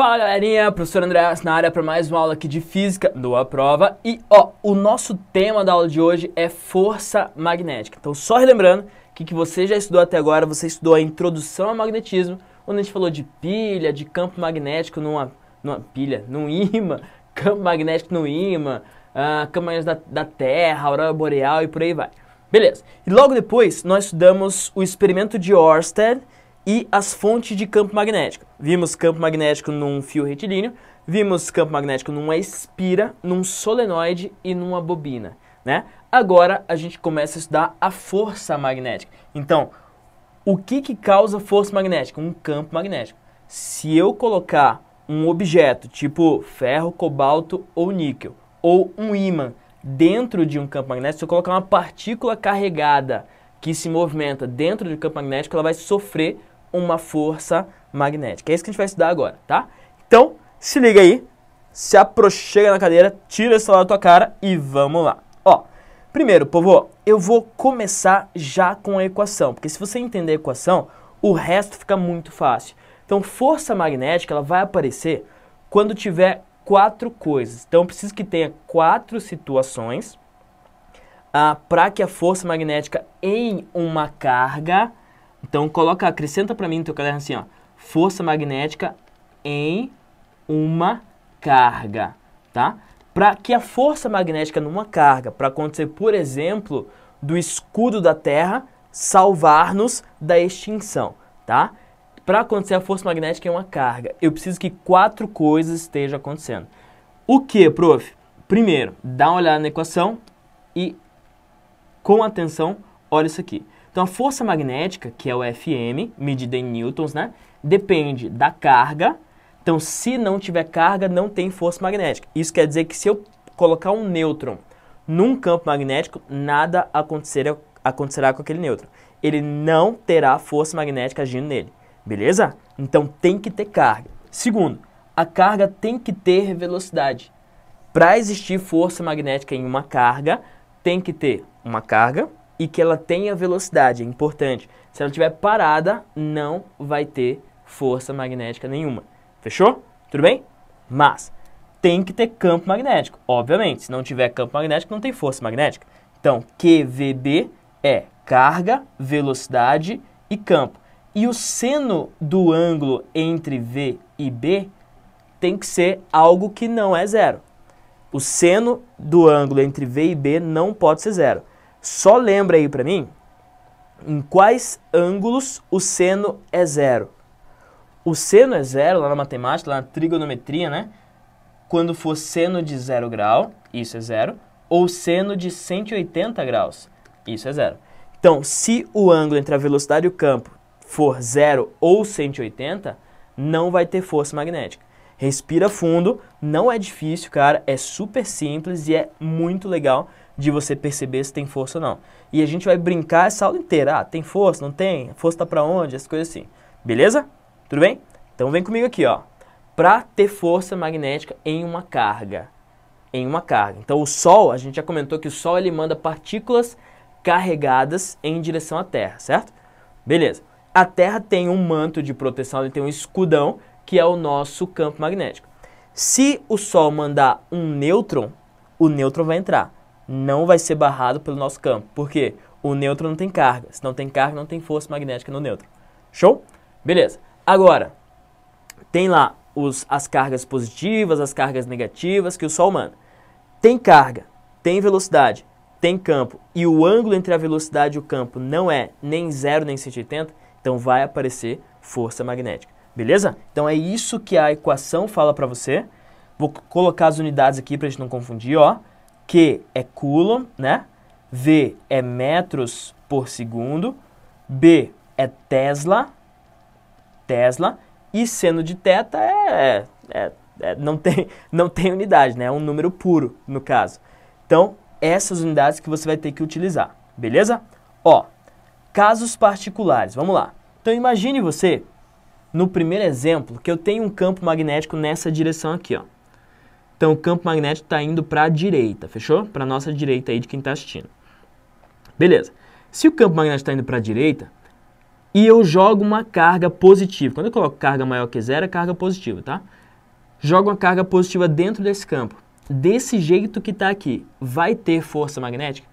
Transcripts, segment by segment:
Fala galerinha, professor Andréas na área para mais uma aula aqui de física do A Prova. E ó, o nosso tema da aula de hoje é força magnética. Então, só relembrando que que você já estudou até agora, você estudou a introdução ao magnetismo, onde a gente falou de pilha, de campo magnético numa, numa pilha, num imã, campo magnético no imã, caminhões campo magnético da, da Terra, aurora boreal e por aí vai. Beleza. E logo depois nós estudamos o experimento de Oersted e as fontes de campo magnético. Vimos campo magnético num fio retilíneo, vimos campo magnético numa espira, num solenoide e numa bobina, né? Agora a gente começa a estudar a força magnética. Então, o que, que causa força magnética? Um campo magnético. Se eu colocar um objeto tipo ferro, cobalto ou níquel, ou um ímã dentro de um campo magnético, se eu colocar uma partícula carregada que se movimenta dentro um campo magnético, ela vai sofrer uma força magnética. É isso que a gente vai estudar agora, tá? Então, se liga aí, se aproxima na cadeira, tira esse celular da tua cara e vamos lá. Ó, primeiro, povo, eu vou começar já com a equação, porque se você entender a equação, o resto fica muito fácil. Então, força magnética, ela vai aparecer quando tiver quatro coisas. Então, eu preciso que tenha quatro situações ah, para que a força magnética em uma carga então coloca, acrescenta para mim no teu caderno assim, ó, força magnética em uma carga, tá? Para que a força magnética numa carga, para acontecer, por exemplo, do escudo da Terra salvar-nos da extinção, tá? Para acontecer a força magnética em uma carga, eu preciso que quatro coisas estejam acontecendo. O que, prof? Primeiro, dá uma olhada na equação e com atenção, olha isso aqui. Então a força magnética, que é o Fm, medida em newtons, né, depende da carga. Então se não tiver carga, não tem força magnética. Isso quer dizer que se eu colocar um nêutron num campo magnético, nada acontecerá, acontecerá com aquele nêutron. Ele não terá força magnética agindo nele, beleza? Então tem que ter carga. Segundo, a carga tem que ter velocidade. Para existir força magnética em uma carga, tem que ter uma carga, e que ela tenha velocidade, é importante. Se ela estiver parada, não vai ter força magnética nenhuma. Fechou? Tudo bem? Mas tem que ter campo magnético, obviamente. Se não tiver campo magnético, não tem força magnética. Então, QVB é carga, velocidade e campo. E o seno do ângulo entre V e B tem que ser algo que não é zero. O seno do ângulo entre V e B não pode ser zero. Só lembra aí para mim em quais ângulos o seno é zero. O seno é zero lá na matemática, lá na trigonometria, né? Quando for seno de zero grau, isso é zero, ou seno de 180 graus, isso é zero. Então, se o ângulo entre a velocidade e o campo for zero ou 180, não vai ter força magnética. Respira fundo, não é difícil, cara, é super simples e é muito legal de você perceber se tem força ou não. E a gente vai brincar essa aula inteira. Ah, tem força, não tem? Força tá pra onde? As coisas assim. Beleza? Tudo bem? Então vem comigo aqui, ó. Pra ter força magnética em uma carga. Em uma carga. Então o Sol, a gente já comentou que o Sol ele manda partículas carregadas em direção à Terra, certo? Beleza. A Terra tem um manto de proteção, ele tem um escudão, que é o nosso campo magnético. Se o Sol mandar um nêutron, o nêutron vai entrar não vai ser barrado pelo nosso campo. Por quê? O neutro não tem carga. Se não tem carga, não tem força magnética no neutro Show? Beleza. Agora, tem lá os, as cargas positivas, as cargas negativas que o Sol manda. Tem carga, tem velocidade, tem campo e o ângulo entre a velocidade e o campo não é nem zero nem 180, então vai aparecer força magnética. Beleza? Então é isso que a equação fala para você. Vou colocar as unidades aqui para a gente não confundir, ó. Q é coulomb, né? V é metros por segundo, B é Tesla, Tesla, e seno de teta é, é, é, não, tem, não tem unidade, né? É um número puro, no caso. Então, essas unidades que você vai ter que utilizar, beleza? Ó, casos particulares, vamos lá. Então, imagine você, no primeiro exemplo, que eu tenho um campo magnético nessa direção aqui, ó. Então o campo magnético está indo para a direita, fechou? Para a nossa direita aí de quem está assistindo. Beleza. Se o campo magnético está indo para a direita e eu jogo uma carga positiva, quando eu coloco carga maior que zero, é carga positiva, tá? Jogo uma carga positiva dentro desse campo, desse jeito que está aqui, vai ter força magnética?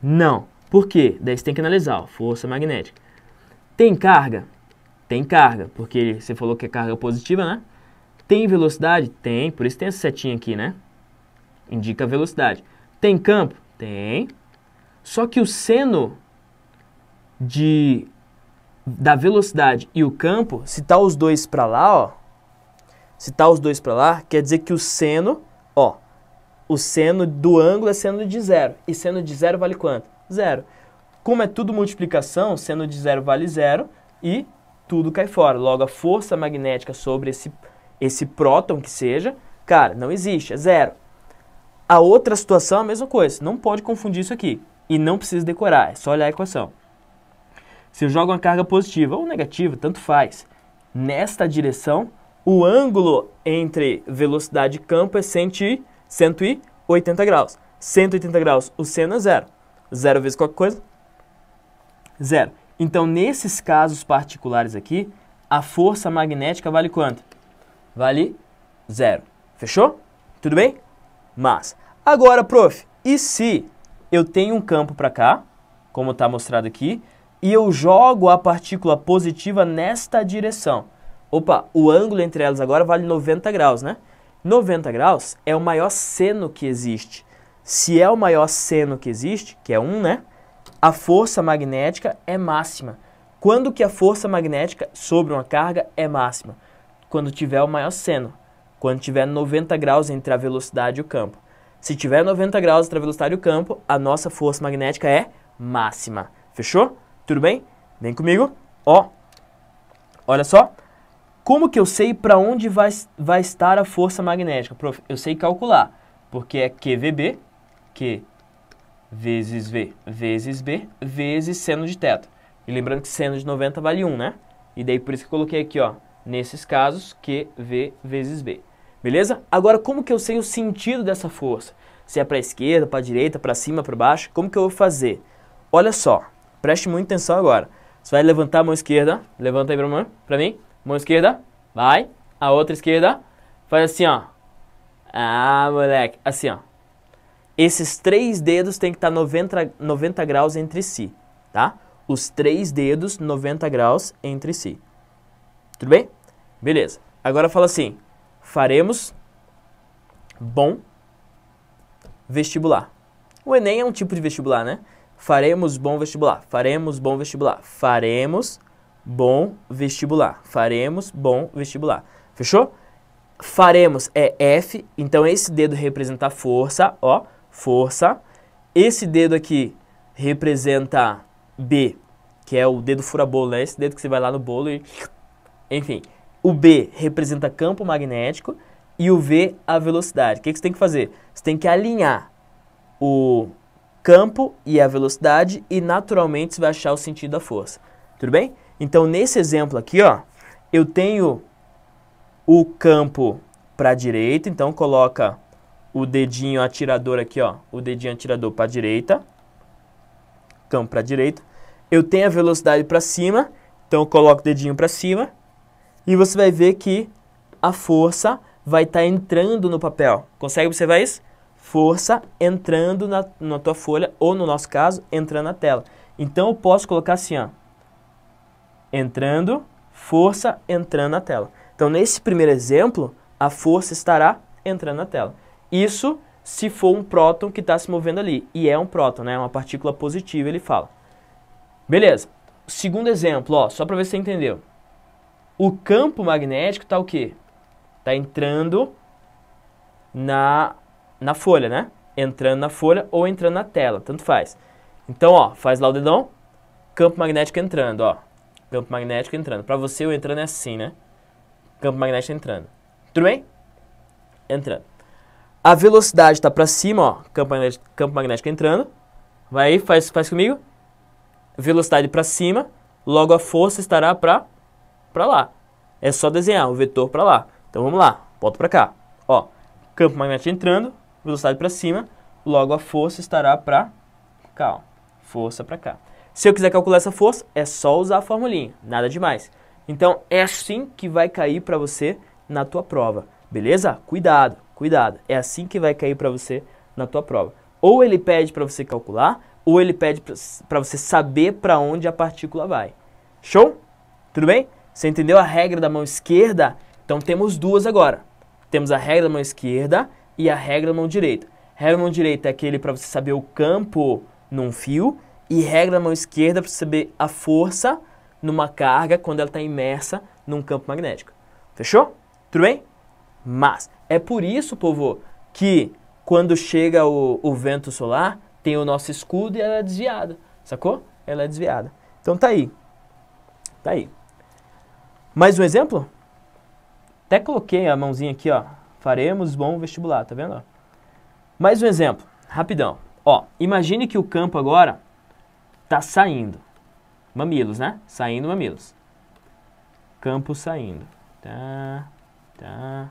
Não. Por quê? Daí você tem que analisar, ó, força magnética. Tem carga? Tem carga, porque você falou que é carga positiva, né? Tem velocidade? Tem, por isso tem essa setinha aqui, né? Indica a velocidade. Tem campo? Tem. Só que o seno de da velocidade e o campo, se tá os dois para lá, ó, se tá os dois para lá, quer dizer que o seno, ó, o seno do ângulo é seno de zero. E seno de zero vale quanto? Zero. Como é tudo multiplicação, seno de zero vale zero e tudo cai fora. Logo, a força magnética sobre esse esse próton que seja, cara, não existe, é zero. A outra situação é a mesma coisa, não pode confundir isso aqui. E não precisa decorar, é só olhar a equação. Se eu jogo uma carga positiva ou negativa, tanto faz. Nesta direção, o ângulo entre velocidade e campo é 180 graus. 180 graus, o seno é zero. Zero vezes qualquer coisa, zero. Então, nesses casos particulares aqui, a força magnética vale quanto? vale zero. Fechou? Tudo bem? Mas, agora, prof, e se eu tenho um campo para cá, como está mostrado aqui, e eu jogo a partícula positiva nesta direção? Opa, o ângulo entre elas agora vale 90 graus, né? 90 graus é o maior seno que existe. Se é o maior seno que existe, que é 1, né? A força magnética é máxima. Quando que a força magnética sobre uma carga é máxima? quando tiver o maior seno, quando tiver 90 graus entre a velocidade e o campo. Se tiver 90 graus entre a velocidade e o campo, a nossa força magnética é máxima. Fechou? Tudo bem? Vem comigo. Ó, olha só. Como que eu sei para onde vai, vai estar a força magnética? Prof, eu sei calcular, porque é QVB, Q vezes V vezes B, vezes seno de teto. E lembrando que seno de 90 vale 1, né? E daí por isso que eu coloquei aqui, ó, nesses casos, QV vezes B. Beleza? Agora, como que eu sei o sentido dessa força? Se é para a esquerda, para a direita, para cima, para baixo, como que eu vou fazer? Olha só, preste muita atenção agora. Você vai levantar a mão esquerda, levanta aí para mim, pra mim, mão esquerda, vai, a outra esquerda, faz assim, ó. Ah, moleque, assim, ó. Esses três dedos têm que estar 90, 90 graus entre si, tá? Os três dedos 90 graus entre si. Tudo bem? Beleza. Agora fala assim: faremos bom vestibular. O Enem é um tipo de vestibular, né? Faremos bom vestibular. Faremos bom vestibular. Faremos bom vestibular. Faremos bom vestibular. Fechou? Faremos é F, então esse dedo representa força, ó, força. Esse dedo aqui representa B, que é o dedo fura bolo, né? Esse dedo que você vai lá no bolo e enfim, o B representa campo magnético e o V a velocidade. O que, que você tem que fazer? Você tem que alinhar o campo e a velocidade e naturalmente você vai achar o sentido da força. Tudo bem? Então nesse exemplo aqui, ó, eu tenho o campo para a direita, então coloca o dedinho atirador aqui, ó, o dedinho atirador para a direita, campo para a direita. Eu tenho a velocidade para cima, então eu coloco o dedinho para cima e você vai ver que a força vai estar tá entrando no papel. Consegue observar isso? Força entrando na, na tua folha, ou no nosso caso, entrando na tela. Então eu posso colocar assim, ó, entrando, força entrando na tela. Então nesse primeiro exemplo, a força estará entrando na tela. Isso se for um próton que está se movendo ali, e é um próton, né, é uma partícula positiva, ele fala. Beleza. Segundo exemplo, ó, só para ver se você entendeu o campo magnético está o quê? tá entrando na, na folha, né? Entrando na folha ou entrando na tela, tanto faz. Então, ó, faz lá o dedão, campo magnético entrando, ó. Campo magnético entrando. Para você, o entrando é assim, né? Campo magnético entrando. Tudo bem? Entrando. A velocidade está para cima, ó. Campo magnético, campo magnético entrando. Vai aí, faz, faz comigo. Velocidade para cima, logo a força estará para para lá. É só desenhar o vetor para lá. Então vamos lá, volto para cá. Ó, campo magnético entrando, velocidade para cima, logo a força estará para cá, ó. Força para cá. Se eu quiser calcular essa força, é só usar a formulinha, nada demais. Então é assim que vai cair para você na tua prova, beleza? Cuidado, cuidado. É assim que vai cair para você na tua prova. Ou ele pede para você calcular, ou ele pede para você saber para onde a partícula vai. Show? Tudo bem? Você entendeu a regra da mão esquerda? Então temos duas agora. Temos a regra da mão esquerda e a regra da mão direita. A regra da mão direita é aquele para você saber o campo num fio e regra da mão esquerda para você saber a força numa carga quando ela está imersa num campo magnético. Fechou? Tudo bem? Mas é por isso, povo, que quando chega o, o vento solar, tem o nosso escudo e ela é desviada, sacou? Ela é desviada. Então tá aí. Tá aí. Mais um exemplo? Até coloquei a mãozinha aqui, ó. Faremos bom vestibular, tá vendo? Mais um exemplo, rapidão. Ó, imagine que o campo agora tá saindo. Mamilos, né? Saindo mamilos. Campo saindo. Tá, tá,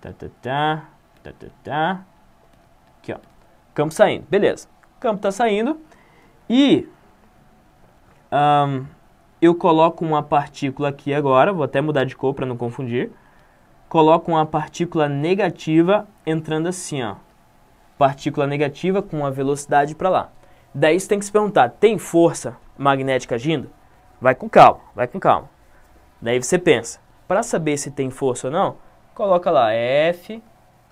tá, tá, tá, tá, tá, tá. Aqui, ó. Campo saindo. Beleza. campo tá saindo. E... Um, eu coloco uma partícula aqui agora, vou até mudar de cor para não confundir. Coloco uma partícula negativa entrando assim, ó. Partícula negativa com uma velocidade para lá. Daí você tem que se perguntar, tem força magnética agindo? Vai com calma, vai com calma. Daí você pensa, para saber se tem força ou não, coloca lá F,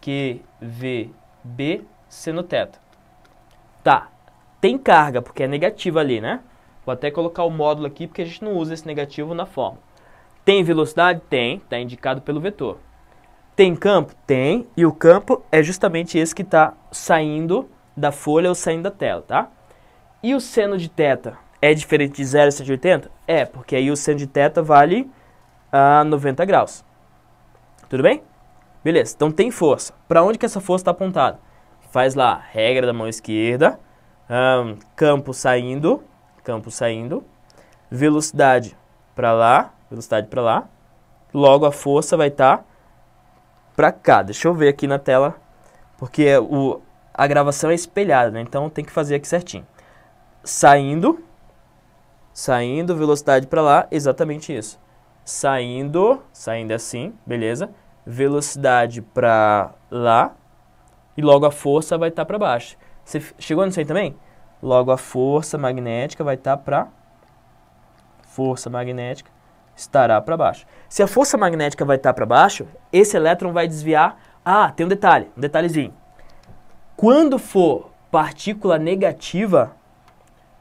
Q, V, B, C no teto. Tá, tem carga, porque é negativa ali, né? Vou até colocar o módulo aqui porque a gente não usa esse negativo na forma. Tem velocidade? Tem, está indicado pelo vetor. Tem campo? Tem, e o campo é justamente esse que está saindo da folha ou saindo da tela, tá? E o seno de teta é diferente de 0 a 180? É, porque aí o seno de teta vale ah, a 90 graus. Tudo bem? Beleza, então tem força. Para onde que essa força está apontada? Faz lá, regra da mão esquerda, um, campo saindo campo saindo, velocidade para lá, velocidade para lá, logo a força vai estar tá para cá. Deixa eu ver aqui na tela, porque é o, a gravação é espelhada, né? então tem que fazer aqui certinho. Saindo, saindo, velocidade para lá, exatamente isso. Saindo, saindo assim, beleza? Velocidade para lá e logo a força vai estar tá para baixo. Você chegou nisso aí também? Logo, a força magnética vai estar tá para... Força magnética estará para baixo. Se a força magnética vai estar tá para baixo, esse elétron vai desviar. Ah, tem um detalhe, um detalhezinho. Quando for partícula negativa,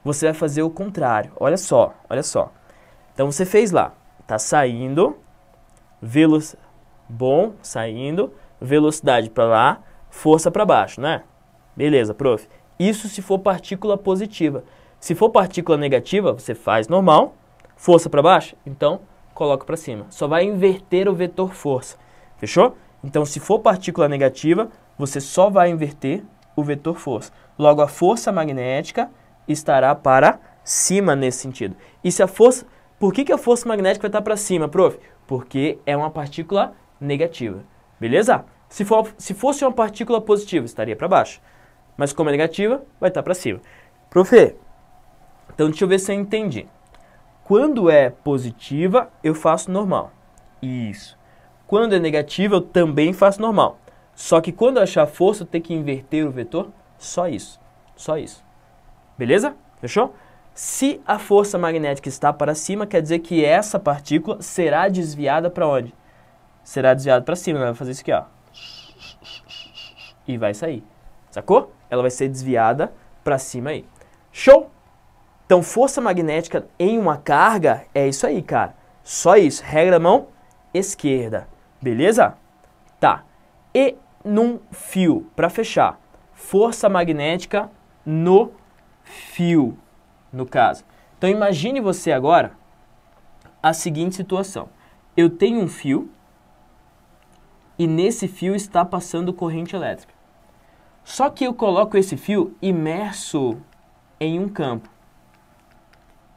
você vai fazer o contrário. Olha só, olha só. Então você fez lá, tá saindo, velo bom, saindo, velocidade para lá, força para baixo, né? Beleza, prof. Isso se for partícula positiva. Se for partícula negativa, você faz normal, força para baixo, então coloca para cima. Só vai inverter o vetor força. Fechou? Então, se for partícula negativa, você só vai inverter o vetor força. Logo, a força magnética estará para cima nesse sentido. E se a força... Por que, que a força magnética vai estar para cima, prof? Porque é uma partícula negativa. Beleza? Se, for, se fosse uma partícula positiva, estaria para baixo. Mas como é negativa, vai estar tá para cima. Profe, então deixa eu ver se eu entendi. Quando é positiva, eu faço normal. Isso. Quando é negativa, eu também faço normal. Só que quando eu achar força, eu tenho que inverter o vetor. Só isso. Só isso. Beleza? Fechou? Se a força magnética está para cima, quer dizer que essa partícula será desviada para onde? Será desviada para cima. Ela vai fazer isso aqui, ó. E vai sair. Sacou? ela vai ser desviada para cima aí. Show? Então, força magnética em uma carga é isso aí, cara. Só isso. Regra mão esquerda. Beleza? Tá. E num fio, para fechar. Força magnética no fio, no caso. Então, imagine você agora a seguinte situação. Eu tenho um fio e nesse fio está passando corrente elétrica. Só que eu coloco esse fio imerso em um campo.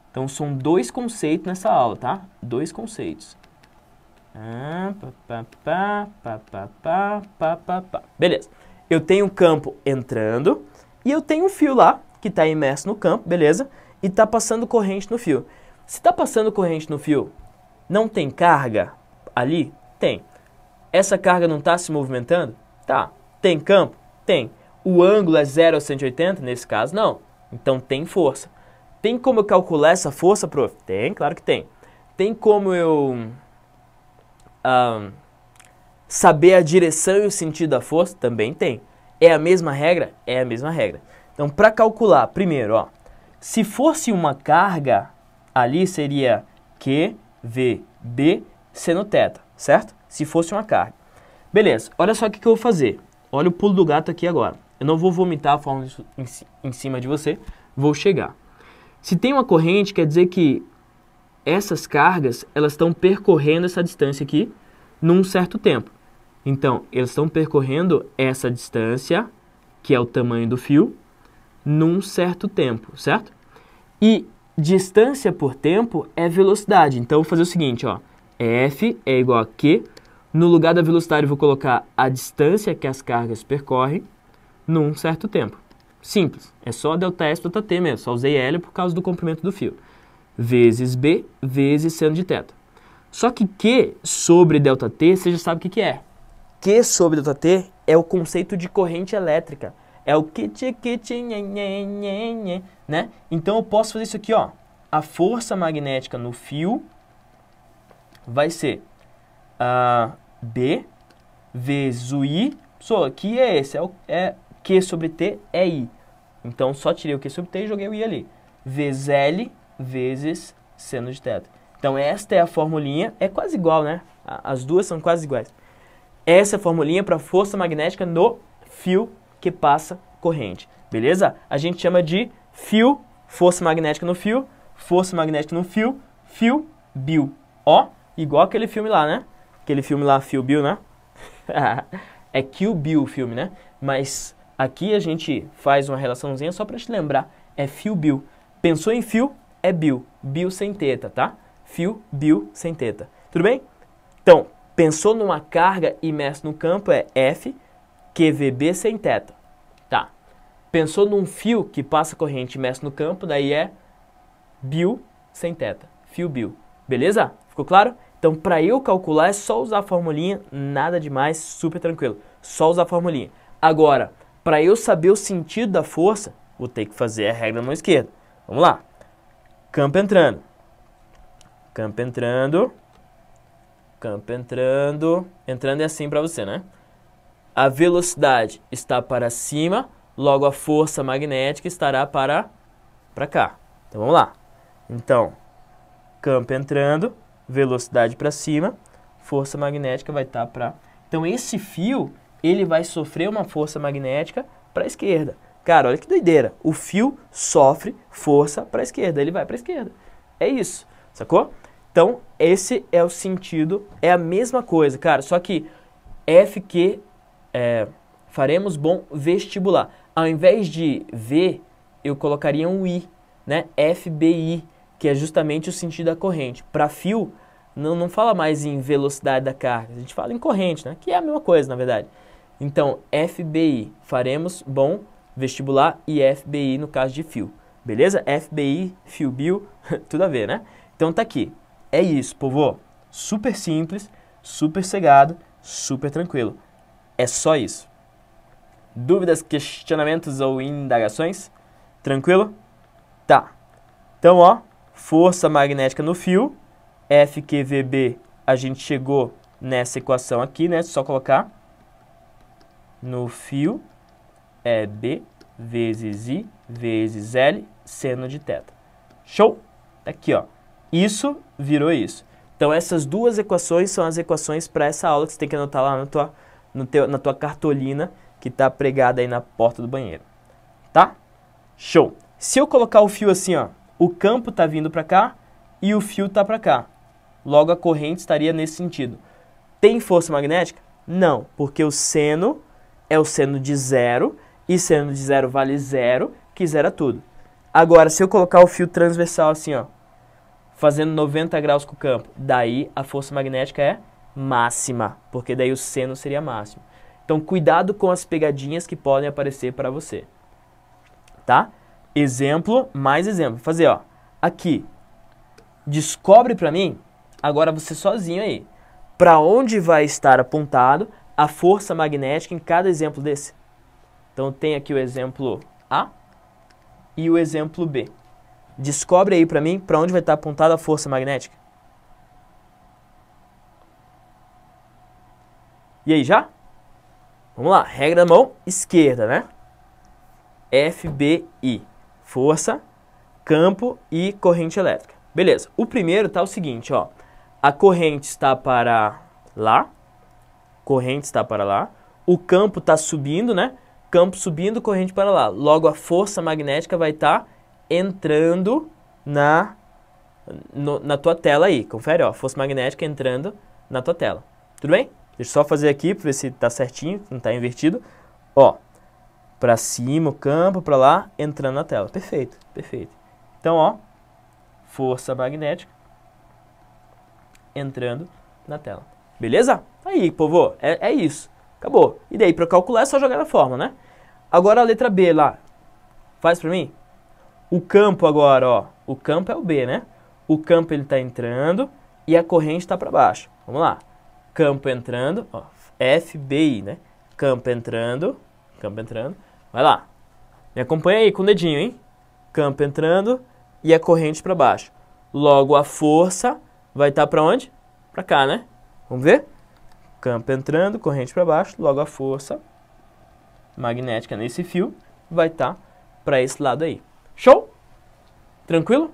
Então são dois conceitos nessa aula, tá? Dois conceitos. Ah, pá, pá, pá, beleza. Eu tenho um campo entrando e eu tenho um fio lá que está imerso no campo, beleza? E está passando corrente no fio. Se está passando corrente no fio, não tem carga ali? Tem. Essa carga não está se movimentando? Tá. Tem campo? Tem. O ângulo é 0 a 180? Nesse caso, não. Então tem força. Tem como eu calcular essa força, prof? Tem, claro que tem. Tem como eu um, saber a direção e o sentido da força? Também tem. É a mesma regra? É a mesma regra. Então, para calcular, primeiro, ó, se fosse uma carga, ali seria Q, V, B, seno teta certo? Se fosse uma carga. Beleza, olha só o que, que eu vou fazer. Olha o pulo do gato aqui agora. Eu não vou vomitar falando isso em cima de você, vou chegar. Se tem uma corrente, quer dizer que essas cargas, elas estão percorrendo essa distância aqui num certo tempo. Então, eles estão percorrendo essa distância, que é o tamanho do fio, num certo tempo, certo? E distância por tempo é velocidade. Então, vou fazer o seguinte, ó. F é igual a Q no lugar da velocidade, vou colocar a distância que as cargas percorrem num certo tempo. Simples, é só delta S, delta T mesmo, só usei L por causa do comprimento do fio. Vezes B, vezes seno de θ. Só que Q sobre delta T, você já sabe o que, que é. Q sobre delta T é o conceito de corrente elétrica. É o que né? Então eu posso fazer isso aqui, ó. A força magnética no fio vai ser uh, B vezes o I. só que é esse? É, o, é Q sobre T é I. Então, só tirei o Q sobre T e joguei o I ali. Vezes L vezes seno de θ. Então, esta é a formulinha. É quase igual, né? As duas são quase iguais. Essa é a formulinha para força magnética no fio que passa corrente. Beleza? A gente chama de fio, força magnética no fio, força magnética no fio, fio, bio. Ó, igual aquele filme lá, né? Aquele filme lá, Phil Bill, né? é Kill Bill o filme, né? Mas aqui a gente faz uma relaçãozinha só para te lembrar. É Phil Bill. Pensou em Phil? É Bill. Bill sem teta, tá? Phil Bill sem teta. Tudo bem? Então, pensou numa carga imersa no campo é F QVB sem teta. Tá. Pensou num fio que passa corrente imersa no campo, daí é Bill sem teta. Fio Bill. Beleza? Ficou claro? Então, para eu calcular, é só usar a formulinha, nada demais, super tranquilo. Só usar a formulinha. Agora, para eu saber o sentido da força, vou ter que fazer a regra na mão esquerda. Vamos lá. Campo entrando. Campo entrando. Campo entrando. Entrando é assim para você, né? A velocidade está para cima, logo a força magnética estará para, para cá. Então, vamos lá. Então, campo entrando velocidade para cima, força magnética vai estar tá para... Então esse fio, ele vai sofrer uma força magnética para a esquerda. Cara, olha que doideira. O fio sofre força para a esquerda, ele vai para a esquerda. É isso, sacou? Então, esse é o sentido, é a mesma coisa, cara, só que FQ, é, faremos bom vestibular. Ao invés de V, eu colocaria um I, né? FBI, que é justamente o sentido da corrente. Para fio, não, não fala mais em velocidade da carga, a gente fala em corrente, né? que é a mesma coisa, na verdade. Então, FBI, faremos bom vestibular e FBI no caso de fio. Beleza? FBI, fio bio, tudo a ver, né? Então tá aqui. É isso, povo. Super simples, super cegado, super tranquilo. É só isso. Dúvidas, questionamentos ou indagações? Tranquilo? Tá. Então, ó, força magnética no fio, FQVB, a gente chegou nessa equação aqui, né? Só colocar no fio é B vezes I vezes L seno de teta Show? Tá aqui, ó. Isso virou isso. Então essas duas equações são as equações para essa aula que você tem que anotar lá na tua, no teu, na tua cartolina que está pregada aí na porta do banheiro. Tá? Show! Se eu colocar o fio assim, ó, o campo está vindo para cá e o fio está para cá. Logo, a corrente estaria nesse sentido. Tem força magnética? Não, porque o seno é o seno de zero, e seno de zero vale zero, que zera tudo. Agora, se eu colocar o fio transversal assim, ó, fazendo 90 graus com o campo, daí a força magnética é máxima, porque daí o seno seria máximo. Então, cuidado com as pegadinhas que podem aparecer para você, tá? Exemplo, mais exemplo. Fazer, ó. Aqui. Descobre para mim, agora você sozinho aí, para onde vai estar apontado a força magnética em cada exemplo desse. Então tem aqui o exemplo A e o exemplo B. Descobre aí para mim para onde vai estar apontada a força magnética. E aí, já? Vamos lá, regra da mão esquerda, né? FBI força, campo e corrente elétrica. Beleza, o primeiro tá o seguinte, ó. A corrente está para lá, corrente está para lá, o campo está subindo, né? Campo subindo, corrente para lá. Logo, a força magnética vai estar tá entrando na, no, na tua tela aí. Confere, ó, força magnética entrando na tua tela. Tudo bem? Deixa eu só fazer aqui para ver se tá certinho, não tá invertido. Ó, para cima o campo, para lá, entrando na tela. Perfeito, perfeito. Então, ó, força magnética entrando na tela. Beleza? Aí, povo, é, é isso. Acabou. E daí, para calcular, é só jogar na forma, né? Agora a letra B lá. Faz para mim? O campo agora, ó. O campo é o B, né? O campo ele está entrando e a corrente está para baixo. Vamos lá. Campo entrando, ó, FBI, né? Campo entrando, campo entrando. Vai lá. Me acompanha aí com o dedinho, hein? Campo entrando e a corrente para baixo. Logo, a força vai estar tá para onde? Para cá, né? Vamos ver? Campo entrando, corrente para baixo, logo a força magnética nesse fio vai estar tá para esse lado aí. Show? Tranquilo?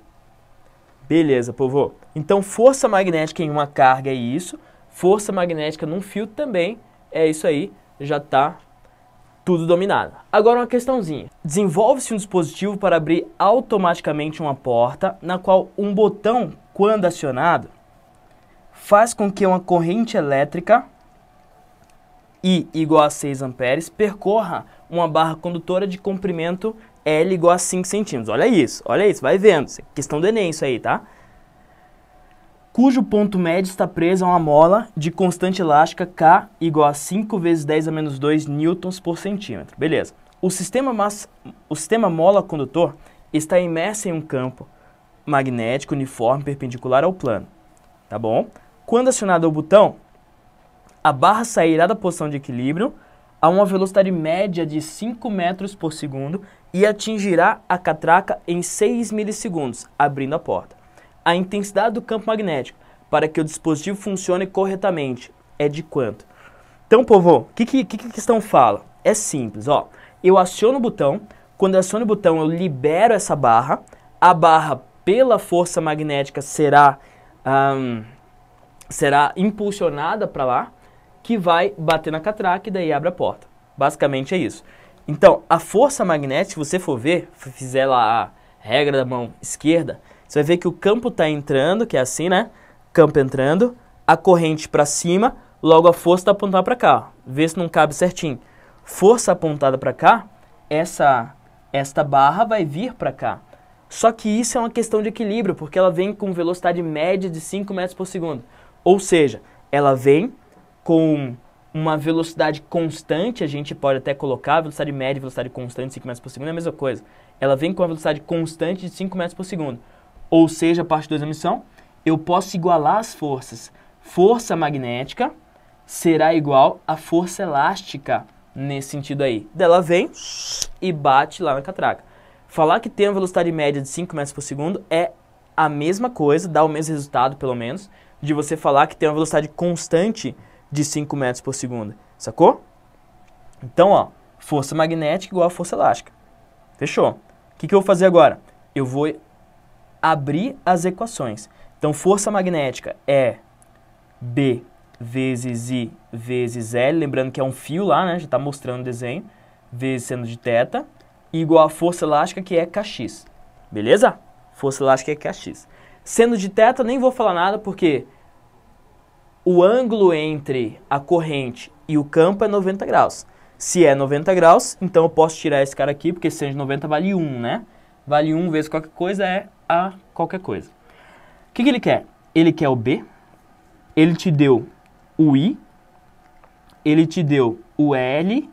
Beleza, povo. Então, força magnética em uma carga é isso. Força magnética num fio também é isso aí. Já está tudo dominado. Agora uma questãozinha. Desenvolve-se um dispositivo para abrir automaticamente uma porta na qual um botão, quando acionado, faz com que uma corrente elétrica I igual a 6 amperes percorra uma barra condutora de comprimento L igual a 5 centímetros. Olha isso, olha isso, vai vendo. É questão do Enem isso aí, tá? cujo ponto médio está preso a uma mola de constante elástica K igual a 5 vezes 10 a menos 2 newtons por centímetro. Beleza. O sistema, massa, o sistema mola condutor está imerso em um campo magnético uniforme perpendicular ao plano. Tá bom? Quando acionado o botão, a barra sairá da posição de equilíbrio a uma velocidade média de 5 metros por segundo e atingirá a catraca em 6 milissegundos, abrindo a porta. A intensidade do campo magnético para que o dispositivo funcione corretamente é de quanto? Então, povo, o que, que, que, a questão fala? É simples, ó. Eu aciono o botão, quando eu aciono o botão eu libero essa barra, a barra pela força magnética será, um, será impulsionada para lá, que vai bater na catraca e daí abre a porta. Basicamente é isso. Então, a força magnética, se você for ver, fizer lá a regra da mão esquerda, você vai ver que o campo está entrando, que é assim, né? Campo entrando, a corrente para cima, logo a força está apontada para cá. Ó. Vê se não cabe certinho. Força apontada para cá, essa esta barra vai vir para cá. Só que isso é uma questão de equilíbrio, porque ela vem com velocidade média de 5 metros por segundo. Ou seja, ela vem com uma velocidade constante, a gente pode até colocar velocidade média e velocidade constante, 5 metros por segundo, é a mesma coisa. Ela vem com uma velocidade constante de 5 metros por segundo ou seja, parte 2 da missão, eu posso igualar as forças. Força magnética será igual à força elástica nesse sentido aí. Dela vem e bate lá na catraca. Falar que tem uma velocidade média de 5 metros por segundo é a mesma coisa, dá o mesmo resultado pelo menos, de você falar que tem uma velocidade constante de 5 metros por segundo. Sacou? Então, ó, força magnética igual a força elástica. Fechou. O que, que eu vou fazer agora? Eu vou abrir as equações. Então, força magnética é B vezes I vezes L, lembrando que é um fio lá, né? Já está mostrando o desenho, vezes seno de θ, igual a força elástica que é Kx. Beleza? Força elástica é Kx. Seno de θ, nem vou falar nada porque o ângulo entre a corrente e o campo é 90 graus. Se é 90 graus, então eu posso tirar esse cara aqui, porque seno de 90 vale 1, né? Vale 1 vezes qualquer coisa é a qualquer coisa. O que, que ele quer? Ele quer o B, ele te deu o I, ele te deu o L,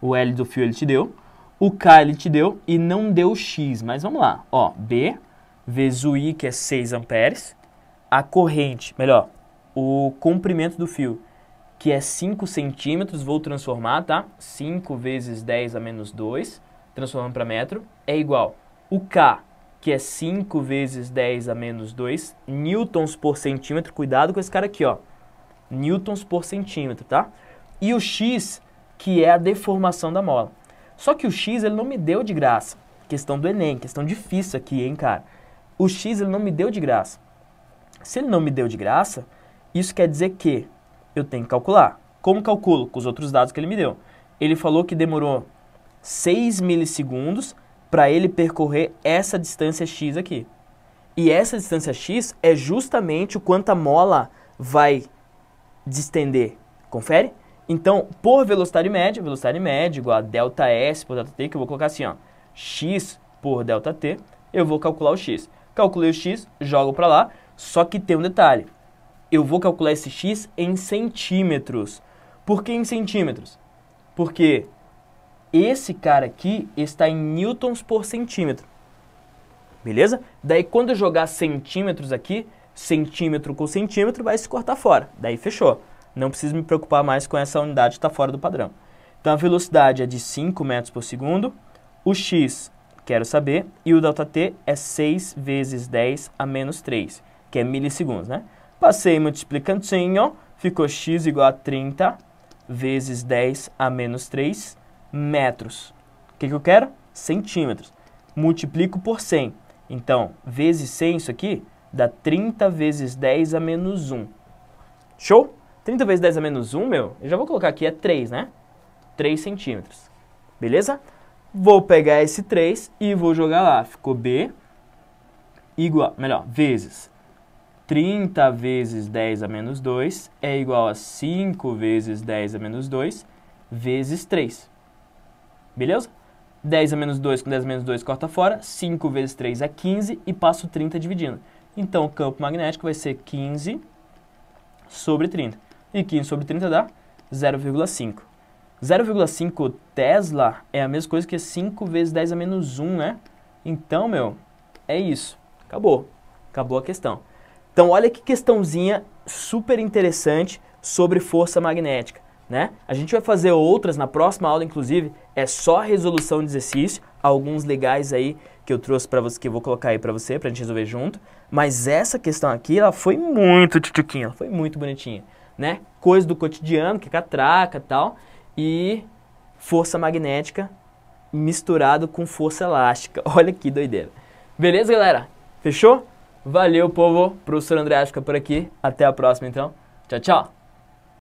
o L do fio ele te deu, o K ele te deu e não deu o X, mas vamos lá, ó, B vezes o I, que é 6 amperes, a corrente, melhor, o comprimento do fio, que é 5 centímetros, vou transformar, tá? 5 vezes 10 a menos 2, transformando para metro, é igual o K, que é 5 vezes 10 a menos 2 newtons por centímetro. Cuidado com esse cara aqui, ó. Newtons por centímetro, tá? E o x, que é a deformação da mola. Só que o x ele não me deu de graça. Questão do Enem, questão difícil aqui, hein, cara? O x ele não me deu de graça. Se ele não me deu de graça, isso quer dizer que eu tenho que calcular. Como calculo? Com os outros dados que ele me deu. Ele falou que demorou 6 milissegundos para ele percorrer essa distância x aqui. E essa distância x é justamente o quanto a mola vai distender. Confere? Então, por velocidade média, velocidade média igual a delta S por delta T, que eu vou colocar assim, ó, x por delta T, eu vou calcular o x. Calculei o x, jogo para lá, só que tem um detalhe. Eu vou calcular esse x em centímetros. Por que em centímetros? Porque esse cara aqui está em newtons por centímetro. Beleza? Daí quando eu jogar centímetros aqui, centímetro com centímetro vai se cortar fora. Daí fechou. Não preciso me preocupar mais com essa unidade está fora do padrão. Então a velocidade é de 5 metros por segundo. O x, quero saber, e o ΔT é 6 vezes 10 a menos 3, que é milissegundos, né? Passei multiplicando, ficou x igual a 30 vezes 10 a menos 3 metros. O que, que eu quero? Centímetros. Multiplico por 100. Então, vezes 100 isso aqui dá 30 vezes 10 a menos 1. Show? 30 vezes 10 a menos 1, meu, eu já vou colocar aqui, é 3, né? 3 centímetros. Beleza? Vou pegar esse 3 e vou jogar lá. Ficou B igual, melhor, vezes 30 vezes 10 a menos 2 é igual a 5 vezes 10 a menos 2 vezes 3 beleza? 10 a menos 2 com 10 a menos 2 corta fora, 5 vezes 3 é 15 e passo 30 dividindo. Então o campo magnético vai ser 15 sobre 30. E 15 sobre 30 dá 0,5. 0,5 Tesla é a mesma coisa que 5 vezes 10 a menos 1, né? Então, meu, é isso. Acabou. Acabou a questão. Então, olha que questãozinha super interessante sobre força magnética né? A gente vai fazer outras na próxima aula, inclusive, é só resolução de exercício, alguns legais aí que eu trouxe para você, que eu vou colocar aí para você, pra gente resolver junto. Mas essa questão aqui, ela foi muito tchutchuquinha, foi muito bonitinha, né? Coisa do cotidiano, que é catraca e tal, e força magnética misturado com força elástica. Olha que doideira. Beleza, galera? Fechou? Valeu, povo. O professor André fica por aqui. Até a próxima, então. Tchau, tchau.